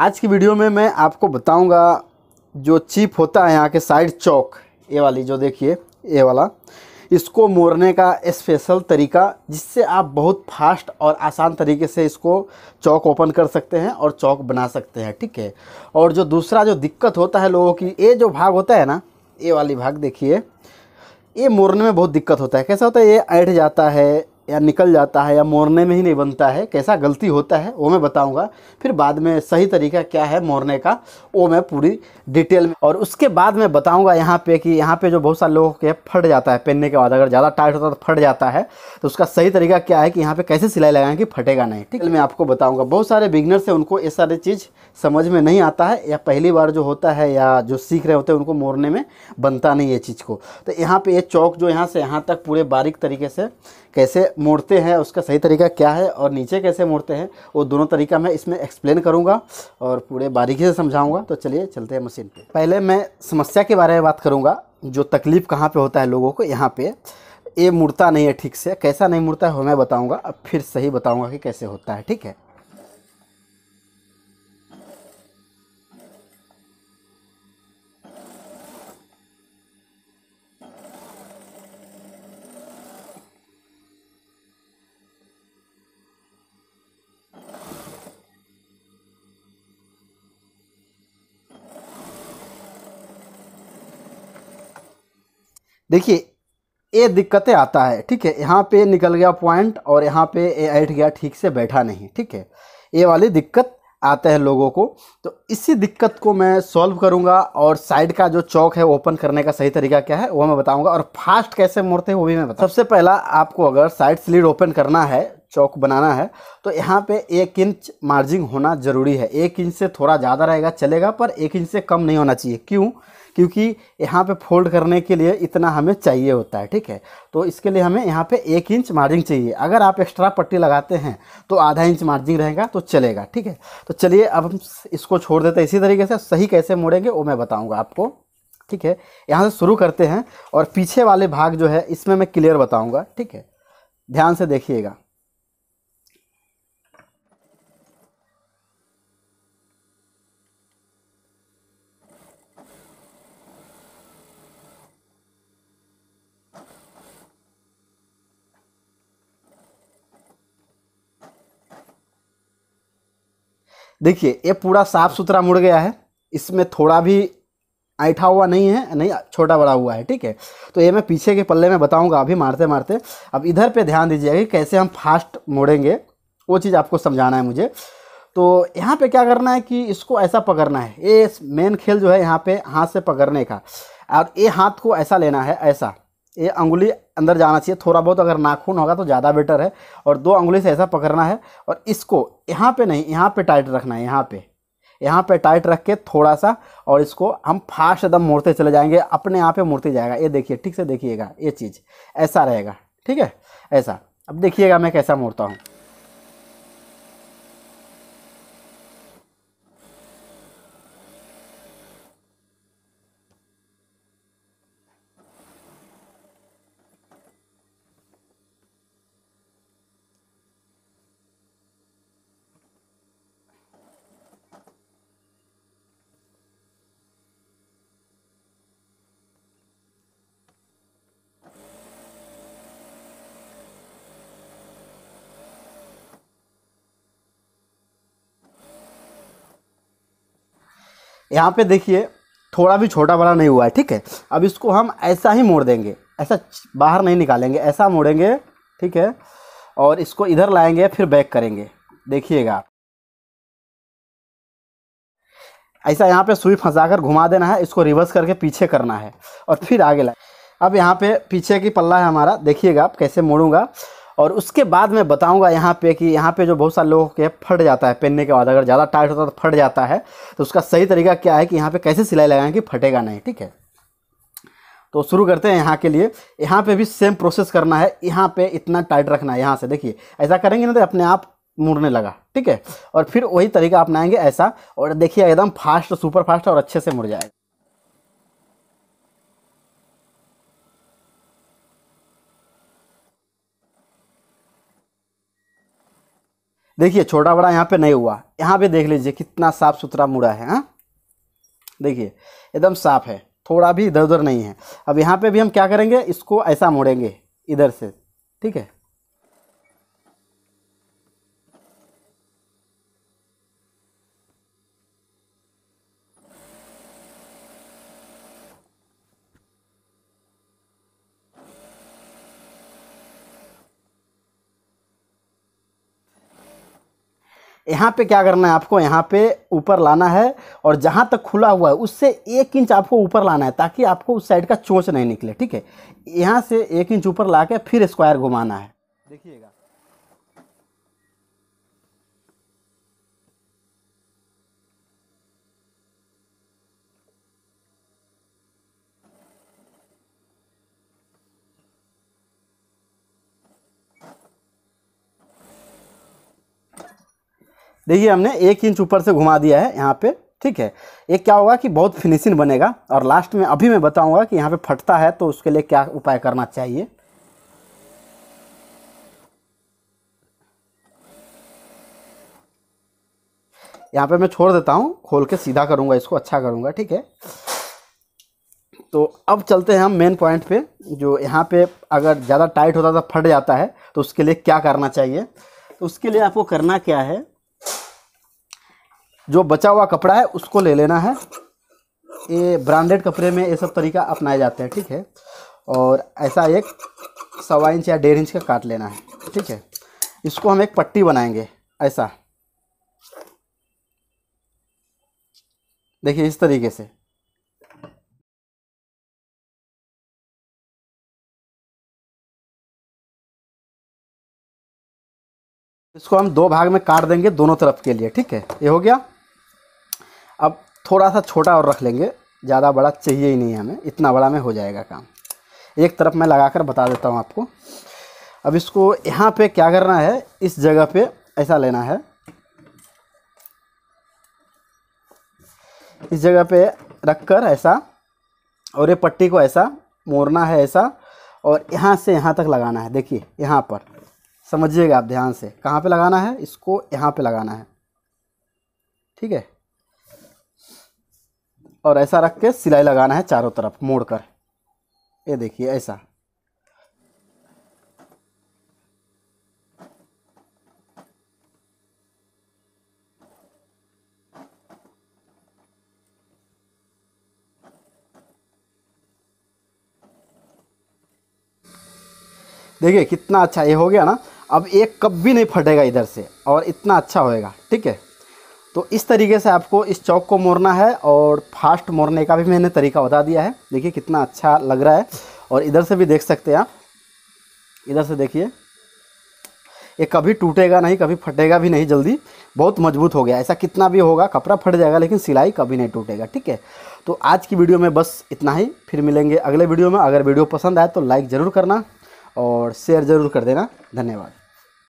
आज की वीडियो में मैं आपको बताऊंगा जो चिप होता है यहाँ के साइड चौक ये वाली जो देखिए ये वाला इसको मोड़ने का स्पेशल तरीका जिससे आप बहुत फास्ट और आसान तरीके से इसको चौक ओपन कर सकते हैं और चौक बना सकते हैं ठीक है और जो दूसरा जो दिक्कत होता है लोगों की ये जो भाग होता है ना ये वाली भाग देखिए ये मोड़ने में बहुत दिक्कत होता है कैसा होता है ये ऐठ जाता है या निकल जाता है या मोड़ने में ही नहीं बनता है कैसा गलती होता है वो मैं बताऊंगा फिर बाद में सही तरीका क्या है मोड़ने का वो मैं पूरी डिटेल में और उसके बाद मैं बताऊंगा यहाँ पे कि यहाँ पे जो बहुत सारे लोगों के फट जाता है पहनने के बाद अगर ज़्यादा टाइट होता है तो फट जाता है तो उसका सही तरीका क्या है कि यहाँ पर कैसे सिलाई लगाएं कि फटेगा नहीं ठीक मैं आपको बताऊँगा बहुत सारे बिगनर्स हैं उनको ये सारी चीज़ समझ में नहीं आता है या पहली बार जो होता है या जो सीख रहे होते हैं उनको मोड़ने में बनता नहीं ये चीज़ को तो यहाँ पर ये चौक जो यहाँ से यहाँ तक पूरे बारीक तरीके से कैसे मोड़ते हैं उसका सही तरीका क्या है और नीचे कैसे मोड़ते हैं वो दोनों तरीका मैं इसमें एक्सप्लेन करूँगा और पूरे बारीकी से समझाऊँगा तो चलिए चलते हैं मशीन पर पहले मैं समस्या के बारे में बात करूँगा जो तकलीफ़ कहाँ पर होता है लोगों को यहाँ पर ये मुड़ता नहीं है ठीक से कैसा नहीं मुड़ता है वो मैं बताऊँगा अब फिर सही बताऊँगा कि कैसे होता है ठीक है देखिए ये दिक्कतें आता है ठीक है यहाँ पे निकल गया पॉइंट और यहाँ पे ये ऐठ गया ठीक से बैठा नहीं ठीक है ये वाली दिक्कत आते हैं लोगों को तो इसी दिक्कत को मैं सॉल्व करूँगा और साइड का जो चौक है ओपन करने का सही तरीका क्या है वो मैं बताऊँगा और फास्ट कैसे मोड़ते हैं वो भी मैं बताऊँ सबसे पहला आपको अगर साइड स्लीड ओपन करना है चौक बनाना है तो यहाँ पे एक इंच मार्जिन होना ज़रूरी है एक इंच से थोड़ा ज़्यादा रहेगा चलेगा पर एक इंच से कम नहीं होना चाहिए क्यों क्योंकि यहाँ पे फोल्ड करने के लिए इतना हमें चाहिए होता है ठीक है तो इसके लिए हमें यहाँ पे एक इंच मार्जिन चाहिए अगर आप एक्स्ट्रा पट्टी लगाते हैं तो आधा इंच मार्जिन रहेगा तो चलेगा ठीक है तो चलिए अब हम इसको छोड़ देते हैं इसी तरीके से सही कैसे मोड़ेंगे वो मैं बताऊँगा आपको ठीक है यहाँ से शुरू करते हैं और पीछे वाले भाग जो है इसमें मैं क्लियर बताऊँगा ठीक है ध्यान से देखिएगा देखिए ये पूरा साफ़ सुथरा मुड़ गया है इसमें थोड़ा भी ऐठा हुआ नहीं है नहीं छोटा बड़ा हुआ है ठीक है तो ये मैं पीछे के पल्ले में बताऊंगा अभी मारते मारते अब इधर पे ध्यान दीजिएगा कि कैसे हम फास्ट मोड़ेंगे वो चीज़ आपको समझाना है मुझे तो यहाँ पे क्या करना है कि इसको ऐसा पकड़ना है ये मेन खेल जो है यहाँ पे हाथ से पकड़ने का और ये हाथ को ऐसा लेना है ऐसा ये अंगुली अंदर जाना चाहिए थोड़ा बहुत अगर नाखून होगा तो ज़्यादा बेटर है और दो अंगुली से ऐसा पकड़ना है और इसको यहाँ पे नहीं यहाँ पे टाइट रखना है यहाँ पे यहाँ पे टाइट रख के थोड़ा सा और इसको हम फास्ट एकदम मोड़ते चले जाएंगे अपने आप ही मोड़ते जाएगा ये देखिए ठीक से देखिएगा ये चीज़ ऐसा रहेगा ठीक है ऐसा अब देखिएगा मैं कैसा मोड़ता हूँ यहाँ पे देखिए थोड़ा भी छोटा बड़ा नहीं हुआ है ठीक है अब इसको हम ऐसा ही मोड़ देंगे ऐसा बाहर नहीं निकालेंगे ऐसा मोड़ेंगे ठीक है और इसको इधर लाएंगे फिर बैक करेंगे देखिएगा ऐसा यहाँ पे सुई फंसाकर घुमा देना है इसको रिवर्स करके पीछे करना है और फिर आगे लाए अब यहाँ पे पीछे की पल्ला है हमारा देखिएगा आप कैसे मोड़ूंगा और उसके बाद मैं बताऊंगा यहाँ पे कि यहाँ पे जो बहुत सारे लोगों के फट जाता है पहनने के बाद अगर ज़्यादा टाइट होता है तो फट जाता है तो उसका सही तरीका क्या है कि यहाँ पे कैसे सिलाई लगाएं कि फटेगा नहीं ठीक है तो शुरू करते हैं यहाँ के लिए यहाँ पे भी सेम प्रोसेस करना है यहाँ पे इतना टाइट रखना है यहाँ से देखिए ऐसा करेंगे ना तो अपने आप मुड़ने लगा ठीक है और फिर वही तरीका अपनाएंगे ऐसा और देखिए एकदम फास्ट सुपर फास्ट और अच्छे से मुड़ जाएगा देखिए छोटा बड़ा यहाँ पे नहीं हुआ यहाँ पे देख लीजिए कितना साफ़ सुथरा मुड़ा है हाँ देखिए एकदम साफ है थोड़ा भी इधर उधर नहीं है अब यहाँ पे भी हम क्या करेंगे इसको ऐसा मोड़ेंगे इधर से ठीक है यहाँ पे क्या करना है आपको यहाँ पे ऊपर लाना है और जहाँ तक खुला हुआ है उससे एक इंच आपको ऊपर लाना है ताकि आपको उस साइड का चोच नहीं निकले ठीक है यहाँ से एक इंच ऊपर ला के फिर स्क्वायर घुमाना है देखिएगा देखिए हमने एक इंच ऊपर से घुमा दिया है यहाँ पे ठीक है एक क्या होगा कि बहुत फिनिशिंग बनेगा और लास्ट में अभी मैं बताऊँगा कि यहाँ पे फटता है तो उसके लिए क्या उपाय करना चाहिए यहाँ पे मैं छोड़ देता हूँ खोल के सीधा करूँगा इसको अच्छा करूँगा ठीक है तो अब चलते हैं हम मेन पॉइंट पे जो यहाँ पे अगर ज़्यादा टाइट होता तो फट जाता है तो उसके लिए क्या करना चाहिए तो उसके लिए आपको करना क्या है जो बचा हुआ कपड़ा है उसको ले लेना है ये ब्रांडेड कपड़े में ये सब तरीका अपनाए जाते हैं ठीक है और ऐसा एक सवा इंच या डेढ़ इंच का काट लेना है ठीक है इसको हम एक पट्टी बनाएंगे ऐसा देखिए इस तरीके से इसको हम दो भाग में काट देंगे दोनों तरफ के लिए ठीक है ये हो गया अब थोड़ा सा छोटा और रख लेंगे ज़्यादा बड़ा चाहिए ही नहीं हमें इतना बड़ा में हो जाएगा काम एक तरफ मैं लगा कर बता देता हूँ आपको अब इसको यहाँ पे क्या करना है इस जगह पे ऐसा लेना है इस जगह पे रख कर ऐसा और ये पट्टी को ऐसा मोड़ना है ऐसा और यहाँ से यहाँ तक लगाना है देखिए यहाँ पर समझिएगा आप ध्यान से कहाँ पे लगाना है इसको यहाँ पे लगाना है ठीक है और ऐसा रख के सिलाई लगाना है चारों तरफ मोड़ कर ये देखिए ऐसा देखिए कितना अच्छा ये हो गया ना अब एक कप भी नहीं फटेगा इधर से और इतना अच्छा होएगा ठीक है तो इस तरीके से आपको इस चौक को मोड़ना है और फास्ट मोड़ने का भी मैंने तरीका बता दिया है देखिए कितना अच्छा लग रहा है और इधर से भी देख सकते हैं आप इधर से देखिए ये कभी टूटेगा नहीं कभी फटेगा भी नहीं जल्दी बहुत मजबूत हो गया ऐसा कितना भी होगा कपड़ा फट जाएगा लेकिन सिलाई कभी नहीं टूटेगा ठीक है तो आज की वीडियो में बस इतना ही फिर मिलेंगे अगले वीडियो में अगर वीडियो पसंद आए तो लाइक ज़रूर करना और शेयर ज़रूर कर देना धन्यवाद